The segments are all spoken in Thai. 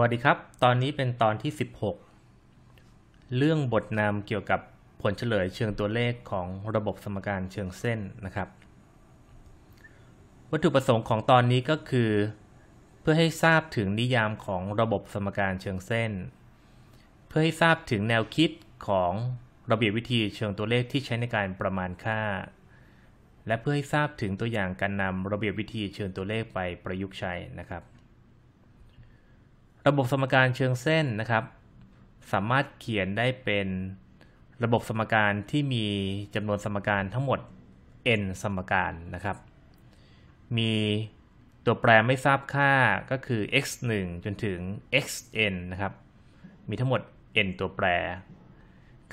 วัสดีครับ ตอนนี้เป็นตอนที่ 16 เรื่องบทนำเกี่ยวกับผลเฉลยเชิงตัวเลขของระบบสมการเชิงเส้นนะครับ วัตถุประสงค์ของตอนนี้ก็คือ เพื่อให้ทราบถึงนิยามของระบบสมการเชิงเส้น เพื่อให้ทราบถึงแนวคิดของระเบียบวิธีเชิงตัวเลขที่ใช้ในการประมาณค่า และเพื่อให้ทราบถึงตัวอย่างการนำระเบียบวิธีเชิงตัวเลขไปประยุกต์ใช้นะครับระบบสมการเชิงเส้นนะครับสามารถเขียนได้เป็นระบบสมการที่มีจำนวนสมการทั้งหมด n สมการนะครับ มีตัวแปรไม่ทราบค่าก็คือ x 1จนถึง xn นะครับ มีทั้งหมด n ตัวแปร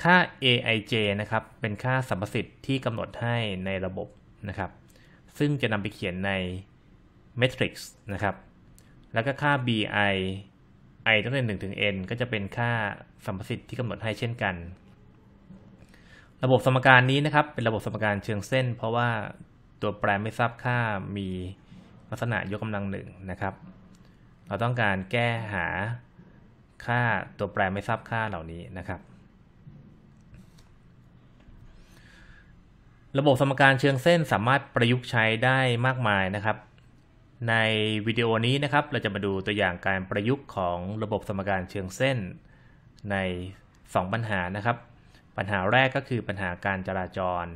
ค่า aij นะครับ เป็นค่าสัมประสิทธิ์ที่กำหนดให้ในระบบนะครับซึ่งจะนำไปเขียนในเมทริกซ์นะครับ แล้วก็ค่า bi i ตั้งแต่1ถึง n ก็จะเป็นค่าสัมประสิทธิ์ที่กำหนดให้เช่นกัน ระบบสมการนี้นะครับ เป็นระบบสมการเชิงเส้น เพราะว่าตัวแปรไม่ทราบค่ามีลักษณะยกกำลังหนึ่งนะครับ เราต้องการแก้หาค่าตัวแปรไม่ทราบค่าเหล่านี้นะครับ ระบบสมการเชิงเส้นสามารถประยุกต์ใช้ได้มากมายนะครับในวิดีโอนี้นะครับเราจะมาดูตัวอย่างการประยุกต์ของระบบสมการเชิงเส้นใน 2 ปัญหานะครับ ปัญหาแรกก็คือปัญหาการจราจร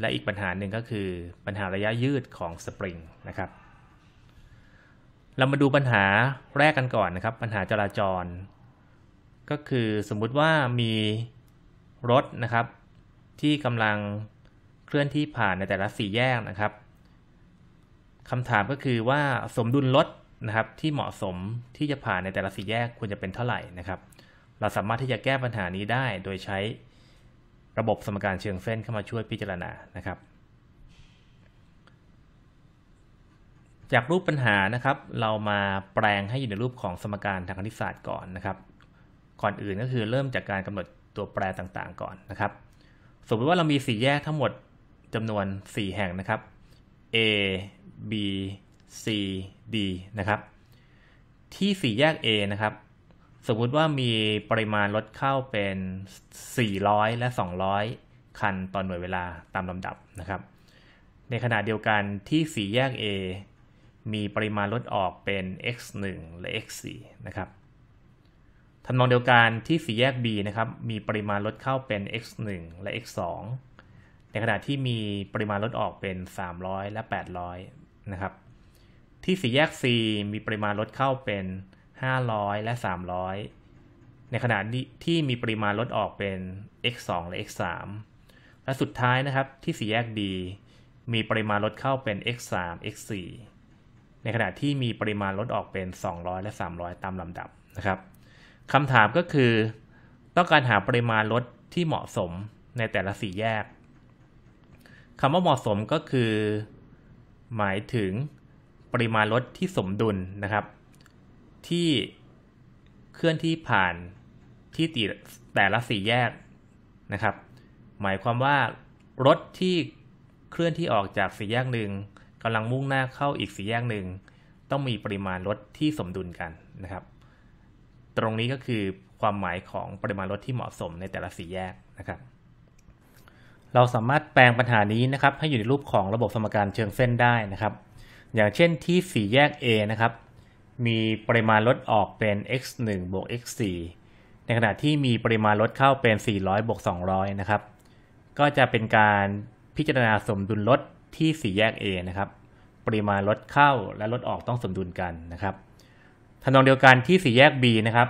และอีกปัญหาหนึ่งก็คือปัญหาระยะยืดของสปริงนะครับเรามาดูปัญหาแรกกันก่อนนะครับ ปัญหาจราจร ก็คือสมมุติว่ามีรถนะครับที่กำลังเคลื่อนที่ผ่านในแต่ละสี่แยกนะครับคำถามก็คือว่าสมดุลรถนะครับที่เหมาะสมที่จะผ่านในแต่ละสี่แยกควรจะเป็นเท่าไหร่นะครับ เราสามารถที่จะแก้ปัญหานี้ได้ โดยใช้ระบบสมการเชิงเส้นเข้ามาช่วยพิจารณานะครับ จากรูปปัญหานะครับ เรามาแปลงให้อยู่ในรูปของสมการทางคณิตศาสตร์ก่อนนะครับ ก่อนอื่นก็คือเริ่มจากการกำหนดตัวแปรต่างๆก่อนนะครับ สมมติว่าเรามีสี่แยกทั้งหมดจำนวน4แห่งนะครับ A B C D นะครับที่สี่แยก A นะครับสมมุติว่ามีปริมาณรถเข้าเป็น 400 และ 200 คัน ต่อนหน่วยเวลาตามลำดับนะครับ ในขณะเดียวกันที่สี่แยก A มีปริมาณรถออกเป็น x 1และ x 4นะครับทำนองเดียวกันที่สี่แยก B นะครับมีปริมาณรถเข้าเป็น x 1และ x 2ในขณะที่มีปริมาณรถออกเป็น 300 และ 800นะครับ ที่สี่แยก C มีปริมาณรถเข้าเป็น 500 และ 300 ในขณะที่มีปริมาณรถออกเป็น x2 และ x3 และสุดท้ายนะครับ ที่สี่แยก D มีปริมาณรถเข้าเป็น x3 x4 ในขณะที่มีปริมาณลดออกเป็น 200 และ 300 ตามลำดับ นะครับคำถามก็คือ ต้องการหาปริมาณลดที่เหมาะสมในแต่ละสี่แยกคำว่าเหมาะสมก็คือ หมายถึงปริมาณรถที่สมดุลนะครับ ที่เคลื่อนที่ผ่านที่ตีแต่ละสี่แยกนะครับหมายความว่ารถที่เคลื่อนที่ออกจากสี่แยกหนึ่งกำลังมุ่งหน้าเข้าอีกสี่แยกหนึ่งต้องมีปริมาณรถที่สมดุลกันนะครับ ตรงนี้ก็คือความหมายของปริมาณรถที่เหมาะสมในแต่ละสี่แยกนะครับเราสามารถแปลงปัญหานี้นะครับให้อยู่ในรูปของระบบสมการเชิงเส้นได้นะครับ อย่างเช่นที่สี่แยก A นะครับ มีปริมาณลดออกเป็น x 1บวก x 4ในขณะที่มีปริมาณลดเข้าเป็น 400บวก200นะครับ ก็จะเป็นการพิจารณาสมดุลลดที่สี่แยก A นะครับ ปริมาณลดเข้าและลดออกต้องสมดุลกันนะครับทำนองเดียวกันที่สี่แยก B นะครับ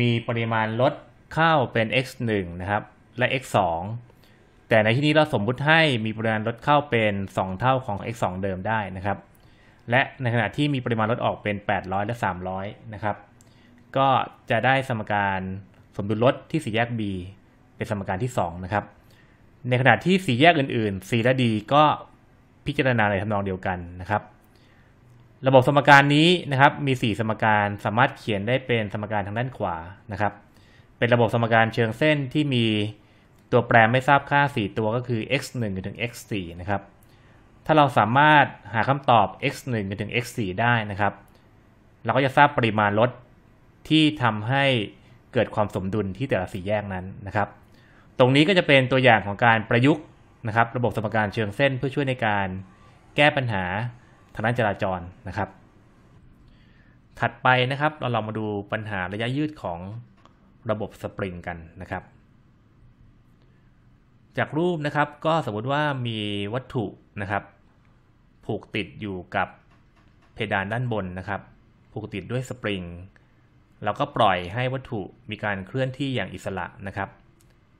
มีปริมาณลดเข้าเป็น x 1นะครับ และ x 2แต่ในที่นี้เราสมมุติให้มีปริมาณลดเข้าเป็น 2 เท่าของ x 2เดิมได้นะครับ และในขณะที่มีปริมาณลดออกเป็น 800 และ 300 นะครับ ก็จะได้สมการสมดุลลดที่สี่แยก B เป็นสมการที่2นะครับ ในขณะที่สี่แยกอื่นๆ C และ D ก็พิจารณาในทำนองเดียวกันนะครับ ระบบสมการนี้นะครับ มี4สมการสามารถเขียนได้เป็นสมการทางด้านขวานะครับ เป็นระบบสมการเชิงเส้นที่มีตัวแปรไม่ทราบค่า 4 ตัวก็คือ x 1ถึง x 4นะครับ ถ้าเราสามารถหาคำตอบ x 1ถึง x 4ได้นะครับ เราก็จะทราบปริมาณรถที่ทำให้เกิดความสมดุลที่แต่ละสี่แยกนั้นนะครับ ตรงนี้ก็จะเป็นตัวอย่างของการประยุกต์นะครับ ระบบสมการเชิงเส้นเพื่อช่วยในการแก้ปัญหาทางด้านจราจรนะครับ ถัดไปนะครับเราลองมาดูปัญหาระยะยืดของระบบสปริงกันนะครับจากรูปนะครับก็สมมติว่ามีวัตถุนะครับ ผูกติดอยู่กับเพดานด้านบนนะครับผูกติดด้วยสปริงแล้วก็ปล่อยให้วัตถุมีการเคลื่อนที่อย่างอิสระนะครับ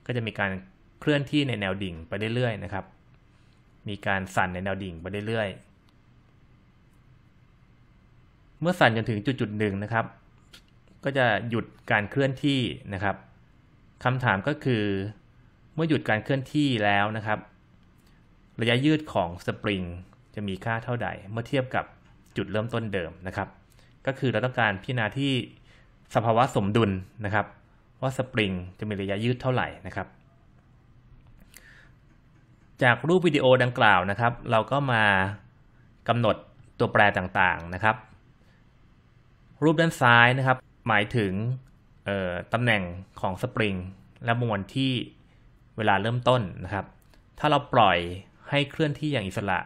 ก็จะมีการเคลื่อนที่ในแนวดิ่งไปเรื่อยๆ นะครับ มีการสั่นในแนวดิ่งไปเรื่อยๆเมื่อสั่นจนถึงจุดๆหนึ่งนะครับก็จะหยุดการเคลื่อนที่นะครับคำถามก็คือเมื่อหยุดการเคลื่อนที่แล้วนะครับ ระยะยืดของสปริงจะมีค่าเท่าใดเมื่อเทียบกับจุดเริ่มต้นเดิมนะครับ ก็คือเราต้องการพิจารณาที่สภาวะสมดุลนะครับ ว่าสปริงจะมีระยะยืดเท่าไหร่นะครับ จากรูปวิดีโอดังกล่าวนะครับ เราก็มากำหนดตัวแปรต่างๆนะครับ รูปด้านซ้ายนะครับ หมายถึงตำแหน่งของสปริงและมวลที่เวลาเริ่มต้นนะครับ ถ้าเราปล่อยให้เคลื่อนที่อย่างอิสระ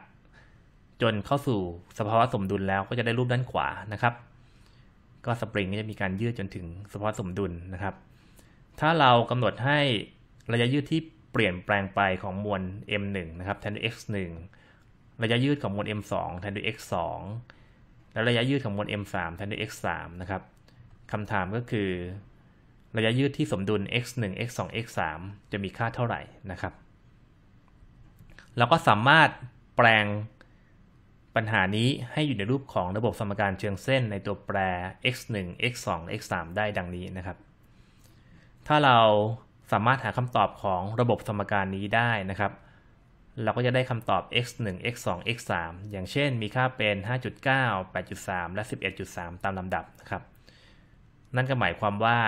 จนเข้าสู่สภาวะสมดุลแล้วก็จะได้รูปด้านขวานะครับ ก็สปริงก็จะมีการยืดจนถึงสภาวะสมดุลนะครับ ถ้าเรากำหนดให้ระยะยืดที่เปลี่ยนแปลงไปของมวล m1 นะครับแทนด้วย x1 ระยะยืดของมวล m2 แทนด้วย x2 และระยะยืดของมวล m3 แทนด้วย x3 นะครับคำถามก็คือระยะยืดที่สมดุล x 1 x 2 x 3จะมีค่าเท่าไหร่นะครับ เราก็สามารถแปลงปัญหานี้ให้อยู่ในรูปของระบบสมการเชิงเส้นในตัวแปร x 1 x 2 x 3ได้ดังนี้นะครับ ถ้าเราสามารถหาคำตอบของระบบสมการนี้ได้นะครับ เราก็จะได้คำตอบ x 1 x 2 x 3อย่างเช่นมีค่าเป็น 5.9 8.3 และ 11.3 ตามลำดับนะครับ นั่นก็หมายความว่า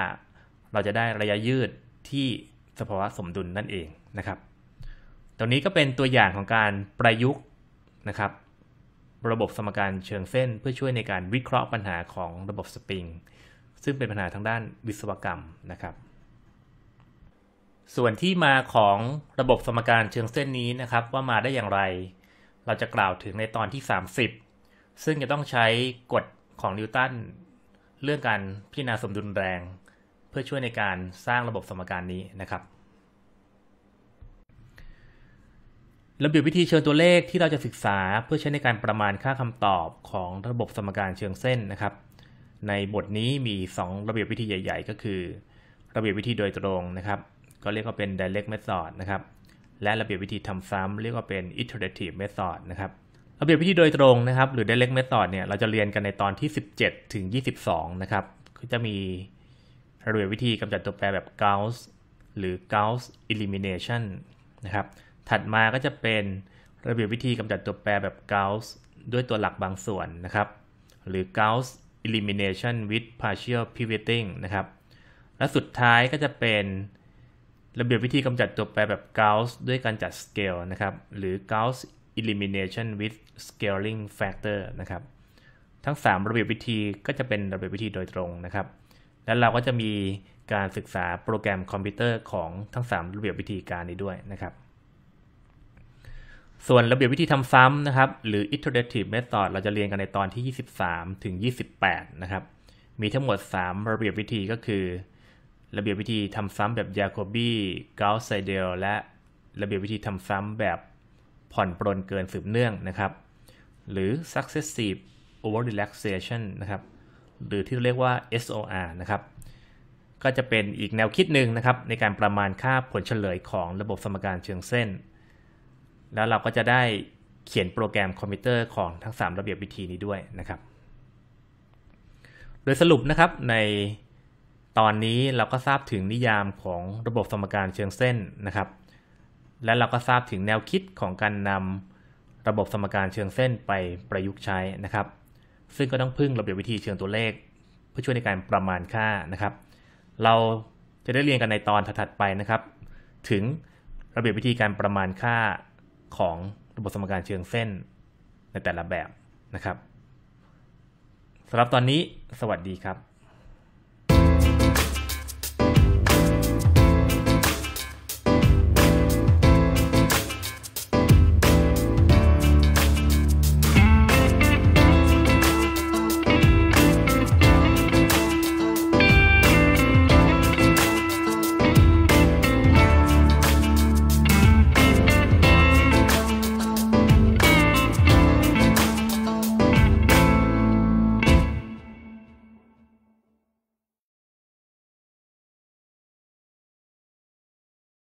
เราจะได้ระยะยืดที่สภาวะสมดุลนั่นเองนะครับตรงนี้ก็เป็นตัวอย่างของการประยุกต์นะครับ ระบบสมการเชิงเส้นเพื่อช่วยในการวิเคราะห์ปัญหาของระบบสปริง ซึ่งเป็นปัญหาทางด้านวิศวกรรมนะครับ ส่วนที่มาของระบบสมการเชิงเส้นนี้นะครับ ว่ามาได้อย่างไร เราจะกล่าวถึงในตอนที่ 30 ซึ่งจะต้องใช้กฎของนิวตันเรื่องการพิจารณาสมดุลแรงเพื่อช่วยในการสร้างระบบสมการนี้นะครับ ระเบียบวิธีเชิงตัวเลขที่เราจะศึกษาเพื่อใช้ในการประมาณค่าคำตอบของระบบสมการเชิงเส้นนะครับ ในบทนี้มี 2 ระเบียบวิธีใหญ่ๆ ก็คือ ระเบียบวิธีโดยตรงนะครับ ก็เรียกว่าเป็น direct method นะครับ และระเบียบวิธีทำซ้ำเรียกว่าเป็น iterative method นะครับ ระเบียบวิธีโดยตรงนะครับหรือ direct method เนี่ยเราจะเรียนกันในตอนที่ 17 ถึง 22 นะครับก็จะมีเราเรียนวิธีกำจัดตัวแปรแบบ Gauss หรือ Gauss elimination นะครับถัดมาก็จะเป็นระเบียบวิธีกำจัดตัวแปรแบบ Gauss ด้วยตัวหลักบางส่วนนะครับหรือ Gauss elimination with partial pivoting นะครับและสุดท้ายก็จะเป็นระเบียบวิธีกำจัดตัวแปรแบบ Gauss ด้วยการจัด scale นะครับหรือ Gauss elimination with scaling factor นะครับทั้ง3ระเบียบวิธีก็จะเป็นระเบียบวิธีโดยตรงนะครับและเราก็จะมีการศึกษาโปรแกรมคอมพิวเตอร์ของทั้ง 3 ระเบียบวิธีการนี้ด้วยนะครับ ส่วนระเบียบวิธีทำซ้ำนะครับหรือ iterative method เราจะเรียนกันในตอนที่ 23ถึง28 นะครับ มีทั้งหมด 3 ระเบียบวิธีก็คือระเบียบวิธีทำซ้ำแบบ Jacobi g a u s s s e d e l และระเบียบวิธีทำซ้ำแบบผ่อนปรนเกินสืบเนื่องนะครับ หรือ successive over relaxation นะครับหรือที่เรียกว่า SOR นะครับ ก็จะเป็นอีกแนวคิดหนึ่งนะครับ ในการประมาณค่าผลเฉลยของระบบสมการเชิงเส้น แล้วเราก็จะได้เขียนโปรแกรมคอมพิวเตอร์ของทั้ง 3 ระเบียบวิธีนี้ด้วยนะครับ โดยสรุปนะครับในตอนนี้เราก็ทราบถึงนิยามของระบบสมการเชิงเส้นนะครับ และเราก็ทราบถึงแนวคิดของการนำระบบสมการเชิงเส้นไปประยุกต์ใช้นะครับซึ่งก็ต้องพึ่งระเบียบวิธีเชิงตัวเลขเพื่อช่วยในการประมาณค่านะครับ เราจะได้เรียนกันในตอนถัดไปนะครับ ถึงระเบียบวิธีการประมาณค่าของระบบสมการเชิงเส้น ในแต่ละแบบนะครับสำหรับตอนนี้สวัสดีครับ